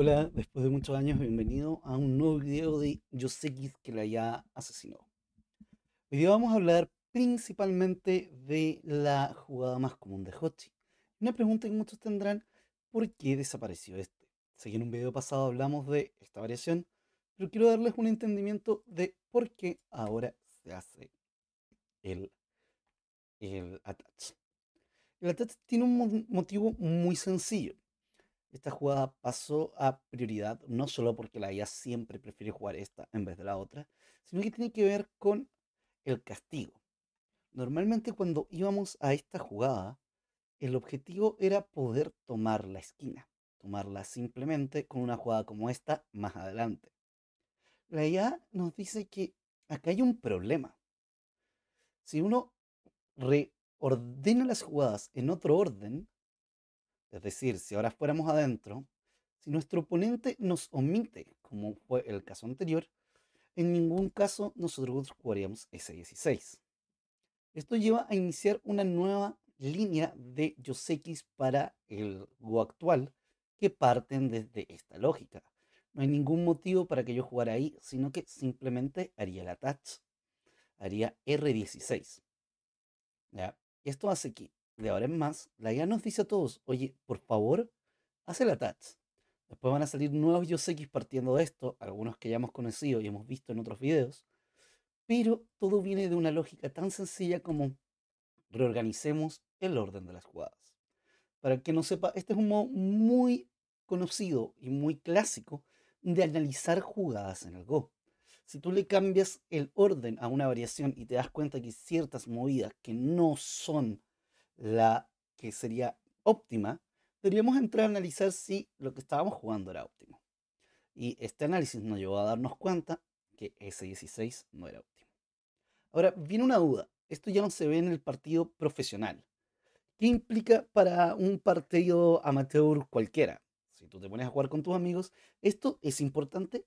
Hola, después de muchos años, bienvenido a un nuevo video de sé que la ya asesinó. Hoy vamos a hablar principalmente de la jugada más común de Hochi. Una pregunta que muchos tendrán, ¿por qué desapareció este? Sé que en un video pasado hablamos de esta variación, pero quiero darles un entendimiento de por qué ahora se hace el, el attach. El attach tiene un motivo muy sencillo esta jugada pasó a prioridad, no solo porque la IA siempre prefiere jugar esta en vez de la otra, sino que tiene que ver con el castigo. Normalmente cuando íbamos a esta jugada, el objetivo era poder tomar la esquina, tomarla simplemente con una jugada como esta más adelante. La IA nos dice que acá hay un problema. Si uno reordena las jugadas en otro orden, es decir, si ahora fuéramos adentro, si nuestro oponente nos omite, como fue el caso anterior, en ningún caso nosotros jugaríamos S16. Esto lleva a iniciar una nueva línea de yosekis para el Go actual que parten desde esta lógica. No hay ningún motivo para que yo jugara ahí, sino que simplemente haría el attach, haría R16. ¿Ya? Esto hace que de ahora en más, la guía nos dice a todos, oye, por favor, haz el attach. Después van a salir nuevos X partiendo de esto, algunos que ya hemos conocido y hemos visto en otros videos, pero todo viene de una lógica tan sencilla como reorganicemos el orden de las jugadas. Para el que no sepa, este es un modo muy conocido y muy clásico de analizar jugadas en el Go. Si tú le cambias el orden a una variación y te das cuenta que ciertas movidas que no son la que sería óptima, deberíamos entrar a analizar si lo que estábamos jugando era óptimo. Y este análisis nos llevó a darnos cuenta que ese 16 no era óptimo. Ahora, viene una duda. Esto ya no se ve en el partido profesional. ¿Qué implica para un partido amateur cualquiera? Si tú te pones a jugar con tus amigos, ¿esto es importante?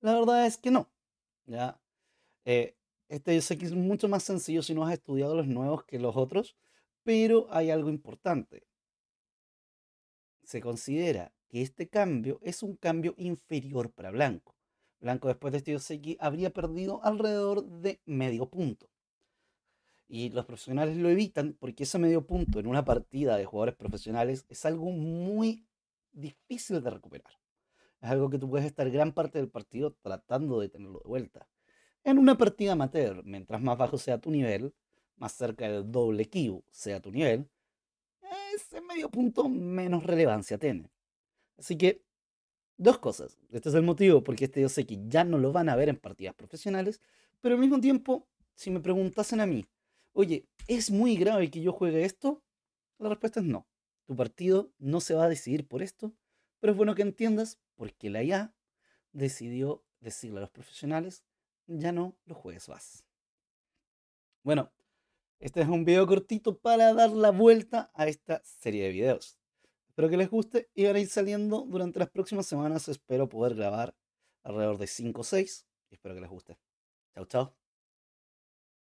La verdad es que no. ¿ya? Eh, este yo sé que es mucho más sencillo si no has estudiado los nuevos que los otros. Pero hay algo importante. Se considera que este cambio es un cambio inferior para Blanco. Blanco después de este Yoseki habría perdido alrededor de medio punto. Y los profesionales lo evitan porque ese medio punto en una partida de jugadores profesionales es algo muy difícil de recuperar. Es algo que tú puedes estar gran parte del partido tratando de tenerlo de vuelta. En una partida amateur, mientras más bajo sea tu nivel, más cerca del doble Q sea tu nivel, ese medio punto menos relevancia tiene. Así que, dos cosas. Este es el motivo porque este yo sé que ya no lo van a ver en partidas profesionales, pero al mismo tiempo, si me preguntasen a mí, oye, ¿es muy grave que yo juegue esto? La respuesta es no. Tu partido no se va a decidir por esto, pero es bueno que entiendas por qué la IA decidió decirle a los profesionales, ya no lo juegues más. Bueno, este es un video cortito para dar la vuelta a esta serie de videos. Espero que les guste y van a ir saliendo durante las próximas semanas. Espero poder grabar alrededor de 5 o 6 espero que les guste. Chao, chao.